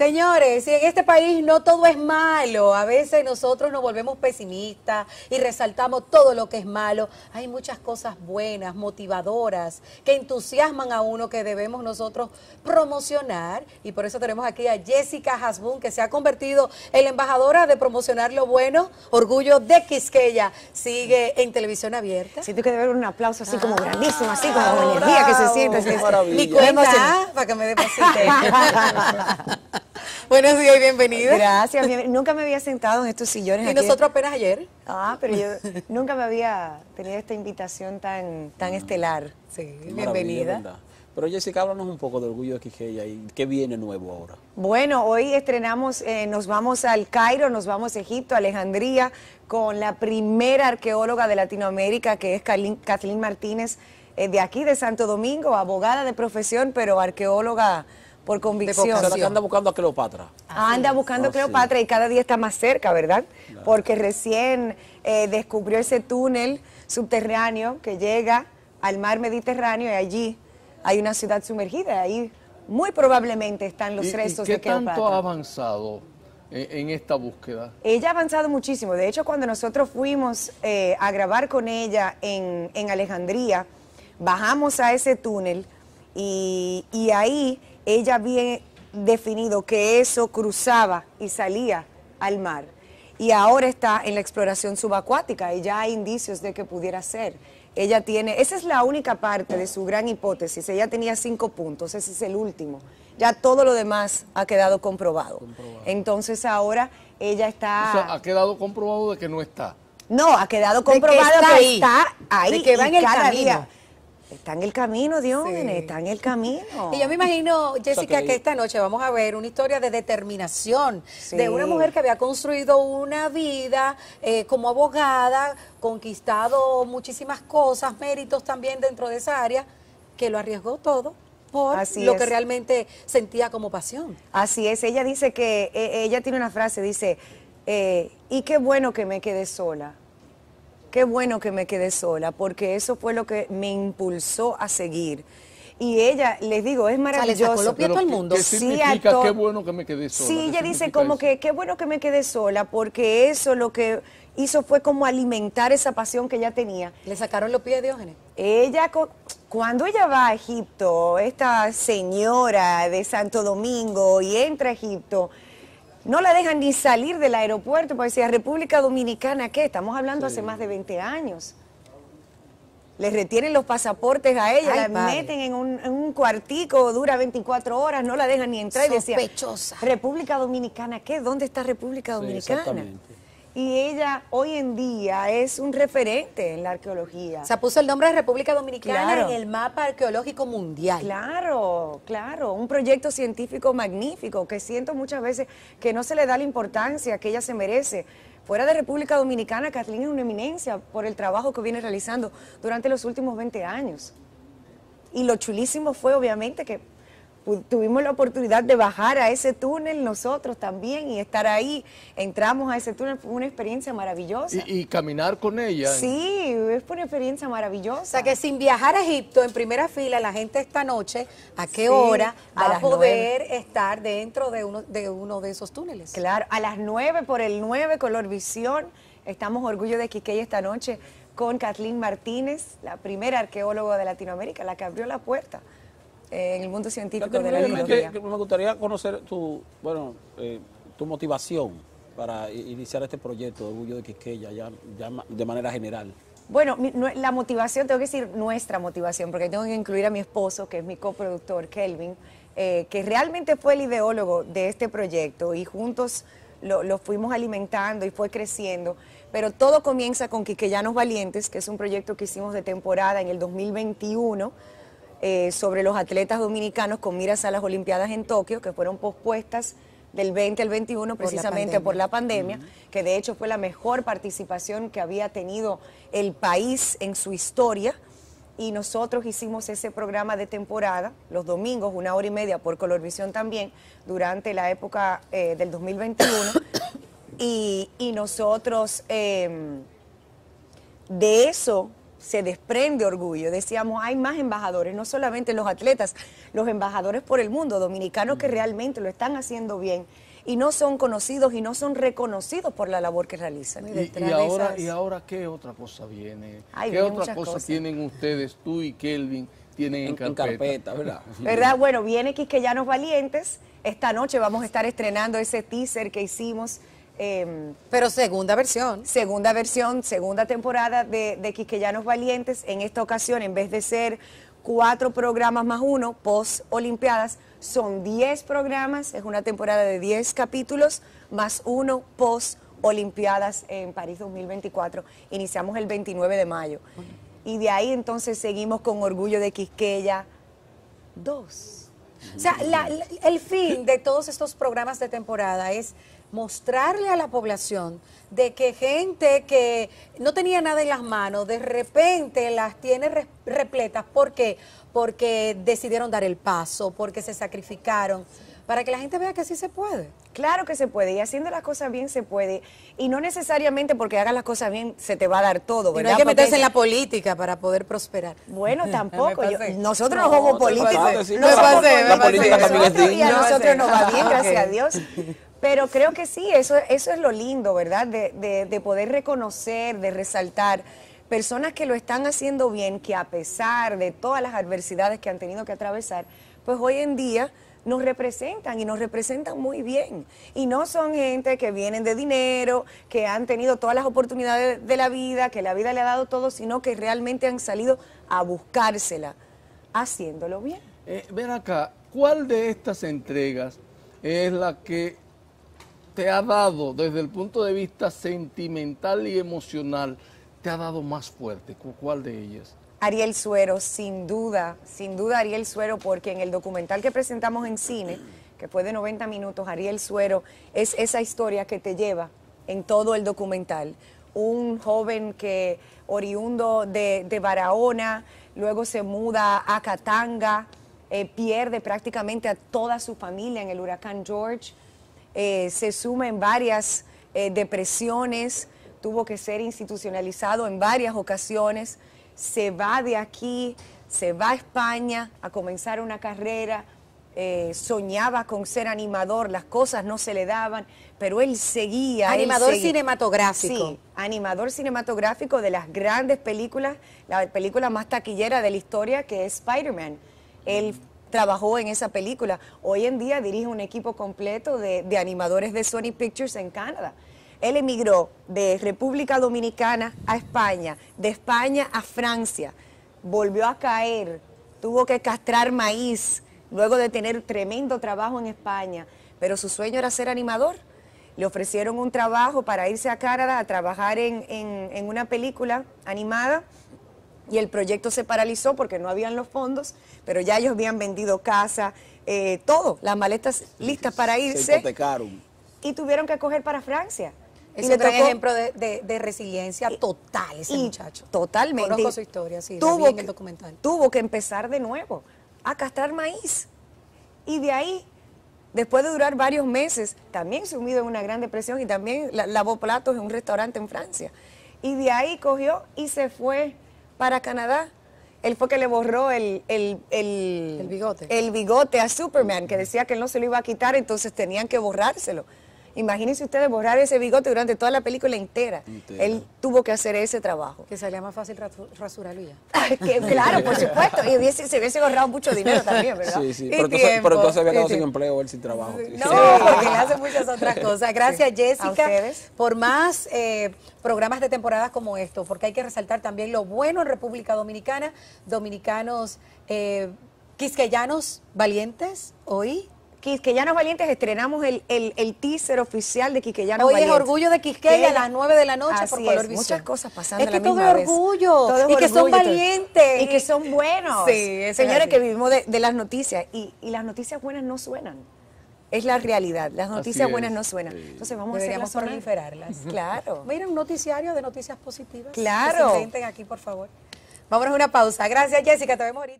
Señores, y en este país no todo es malo. A veces nosotros nos volvemos pesimistas y resaltamos todo lo que es malo. Hay muchas cosas buenas, motivadoras, que entusiasman a uno que debemos nosotros promocionar. Y por eso tenemos aquí a Jessica Hasbun, que se ha convertido en la embajadora de promocionar lo bueno, orgullo de Quisqueya. Sigue en televisión abierta. Siento que debe haber un aplauso así como ah, grandísimo, así como la energía que se siente. Mi cuenta, ¿eh? para que me dé pasito. Buenos días y bienvenida. Gracias. nunca me había sentado en estos sillones. Y nosotros apenas ayer. Ah, pero yo nunca me había tenido esta invitación tan, tan estelar. Sí, bienvenida. Pero Jessica, háblanos un poco de Orgullo de Quijeya y qué viene nuevo ahora. Bueno, hoy estrenamos, eh, nos vamos al Cairo, nos vamos a Egipto, Alejandría, con la primera arqueóloga de Latinoamérica, que es Kathleen Martínez, eh, de aquí, de Santo Domingo, abogada de profesión, pero arqueóloga por convicción. anda buscando a Cleopatra. Ah, anda buscando a ah, Cleopatra y cada día está más cerca, ¿verdad? Porque recién eh, descubrió ese túnel subterráneo que llega al mar Mediterráneo y allí hay una ciudad sumergida. Ahí muy probablemente están los restos de Cleopatra. tanto ha avanzado en, esta búsqueda? Ella ha avanzado muchísimo. De hecho, cuando nosotros fuimos eh, a grabar con ella en, Alejandría, bajamos a ese túnel y, y ahí ella había definido que eso cruzaba y salía al mar. Y ahora está en la exploración subacuática y ya hay indicios de que pudiera ser. Ella tiene, esa es la única parte de su gran hipótesis. Ella tenía cinco puntos, ese es el último. Ya todo lo demás ha quedado comprobado. Entonces ahora ella está. ha quedado comprobado de que no está. No, ha quedado comprobado de que está, ahí. que va en el camino. Está en el camino, Dios, está en el camino. Y yo me imagino, Jessica, que esta noche vamos a ver una historia de determinación de una mujer que había construido una vida eh, como abogada, conquistado muchísimas cosas, méritos también dentro de esa área, que lo arriesgó todo por lo que realmente sentía como pasión. Así es, ella dice que, e, ella tiene una frase, dice, eh, y qué bueno que me quedé sola qué bueno que me quedé sola, porque eso fue lo que me impulsó a seguir. Y ella, les digo, es maravilloso. O sea, mundo. significa sí, qué bueno que me quedé sola? Sí, ella dice como que qué bueno que me quedé sola, porque eso lo que hizo fue como alimentar esa pasión que ella tenía. ¿Le sacaron los pies a Diógenes? Ella, cuando ella va a Egipto, esta señora de Santo Domingo y entra a Egipto, no la dejan ni salir del aeropuerto, para decir República Dominicana, ¿qué? Estamos hablando hace más de 20 años. Les retienen los pasaportes a ella, la meten en un, cuartico, dura 24 horas, no la dejan ni entrar. Sospechosa. República Dominicana, ¿qué? ¿Dónde está República Dominicana? y ella hoy en día es un referente en la arqueología. Se puso el nombre de República Dominicana en el mapa arqueológico mundial. Claro, claro, un proyecto científico magnífico que siento muchas veces que no se le da la importancia que ella se merece. Fuera de República Dominicana, Kathleen es una eminencia por el trabajo que viene realizando durante los últimos 20 años. Y lo chulísimo fue, obviamente, que tuvimos la oportunidad de bajar a ese túnel nosotros también y estar ahí. Entramos a ese túnel, fue una experiencia maravillosa. Y, caminar con ella. Sí, es una experiencia maravillosa. O sea que sin viajar a Egipto en primera fila, la gente esta noche, ¿a qué hora va a poder estar dentro de uno, de uno de esos túneles? Claro, a las 9 por el 9 Color Visión. Estamos orgullosos de Quiqueya esta noche con Kathleen Martínez, la primera arqueóloga de Latinoamérica, la que abrió la puerta en el mundo científico de la biología. me gustaría conocer tu, bueno, eh, tu motivación para iniciar este proyecto de Orgullo de Quisqueya, ya, ya de manera general. Bueno, la motivación, tengo que decir nuestra motivación, porque tengo que incluir a mi esposo, que es mi coproductor, Kelvin, eh, que realmente fue el ideólogo de este proyecto y juntos lo, lo, fuimos alimentando y fue creciendo. Pero todo comienza con Quiqueyanos Valientes, que es un proyecto que hicimos de temporada en el 2021 eh, sobre los atletas dominicanos con miras a las Olimpiadas en Tokio, que fueron pospuestas del 20 al 21 precisamente por la pandemia, que de hecho fue la mejor participación que había tenido el país en su historia. Y nosotros hicimos ese programa de temporada los domingos, una hora y media por Colorvisión también, durante la época eh, del 2021. y, nosotros em, de eso se desprende orgullo. Decíamos, hay más embajadores, no solamente los atletas, los embajadores por el mundo, dominicanos que realmente lo están haciendo bien y no son conocidos y no son reconocidos por la labor que realizan. ¿Y, ahora, ¿y ahora qué otra cosa viene? ¿Qué otra cosa tienen ustedes, tú y Kelvin, tienen en, carpeta? ¿verdad? Bueno, viene Quisqueyanos Valientes. Esta noche vamos a estar estrenando ese teaser que hicimos Em, Pero segunda versión. Segunda versión, segunda temporada de, de Quisqueyanos Valientes. En esta ocasión, en vez de ser cuatro programas más uno, post Olimpiadas, son diez programas, es una temporada de diez capítulos, más uno post Olimpiadas en París 2024. Iniciamos el 29 de mayo. Y de ahí entonces seguimos con Orgullo de Quisqueya 2. O sea, el fin de todos estos programas de temporada es mostrarle a la población de que gente que no tenía nada en las manos, de repente las tiene repletas. ¿Por qué? Porque decidieron dar el paso, porque se sacrificaron para que la gente vea que sí se puede. Claro que se puede, y haciendo las cosas bien se puede, y no necesariamente porque hagas las cosas bien se te va a dar todo, ¿verdad? no hay que meterse en la política para poder prosperar. Bueno, tampoco. nosotros no, somos políticos. no Y a nosotros nos va bien, gracias a Dios. Pero creo que sí, eso, eso es lo lindo, ¿verdad? De, de, poder reconocer, de resaltar personas que lo están haciendo bien, que a pesar de todas las adversidades que han tenido que atravesar, pues hoy en día nos representan y nos representan muy bien. Y no son gente que vienen de dinero, que han tenido todas las oportunidades de la vida, que la vida le ha dado todo, sino que realmente han salido a buscársela, haciéndolo bien. Eh, ven acá, ¿cuál de estas entregas es la que te ha dado desde el punto de vista sentimental y emocional? ¿Te ha dado más fuerte? ¿Cuál de ellas? Ariel Suero, sin duda, sin duda Ariel Suero, porque en el documental que presentamos en cine, que fue de 90 minutos, Ariel Suero es esa historia que te lleva en todo el documental. Un joven que oriundo de, Barahona, luego se muda a Catanga, eh, pierde prácticamente a toda su familia en el huracán George, eh, se suma en varias eh, depresiones, tuvo que ser institucionalizado en varias ocasiones se va de aquí, se va a España a comenzar una carrera, eh, soñaba con ser animador, las cosas no se le daban, pero él seguía. Animador cinematográfico. Sí, animador cinematográfico de las grandes películas, la película más taquillera de la historia que es Spider-Man. Él trabajó en esa película. Hoy en día dirige un equipo completo de, de animadores de Sony Pictures en Canadá. Él emigró de República Dominicana a España, de España a Francia, volvió a caer, tuvo que castrar maíz luego de tener tremendo trabajo en España, pero su sueño era ser animador. Le ofrecieron un trabajo para irse a Canadá a trabajar en, una película animada y el proyecto se paralizó porque no habían los fondos, pero ya ellos habían vendido casa, eh, todo, las maletas listas para irse. Y tuvieron que coger para Francia. Es un ejemplo de, resiliencia total ese muchacho. Totalmente. Conozco su historia, sí, tuvo en el documental. tuvo que empezar de nuevo a castrar maíz. Y de ahí, después de durar varios meses, también sumido en una gran depresión y también lavó platos en un restaurante en Francia. Y de ahí cogió y se fue para Canadá. Él fue que le borró el, el, bigote. el bigote a Superman, que decía que no se lo iba a quitar, entonces tenían que borrárselo. Imagínense ustedes borrar ese bigote durante toda la película entera. Él tuvo que hacer ese trabajo. Que salía más fácil rasurarlo ya. claro, por supuesto. Y se hubiese ahorrado mucho dinero también, ¿verdad? Sí, sí. Y pero, tiempo, pero entonces había quedado sin empleo él sin trabajo. No, porque él hace muchas otras cosas. Gracias, Jessica, por más eh, programas de temporadas como esto. porque hay que resaltar también lo bueno en República Dominicana, dominicanos eh, quisqueyanos valientes hoy Quisquellanos Valientes estrenamos el, el, teaser oficial de Quique Hoy Valientes. Hoy es Orgullo de Quisqueya a las 9 de la noche por Color es, Muchas cosas pasando es la todo es orgullo, Todo es y que son valientes. Y que son buenos. Sí, Señores, que vivimos de, las noticias y, las noticias buenas no suenan. Es la realidad, las noticias buenas no suenan. Entonces vamos Deberíamos a proliferarlas. claro. Mira, un noticiario de noticias positivas. Claro. Que se aquí, por favor. Vámonos a una pausa. Gracias, Jessica. Te vemos ahorita.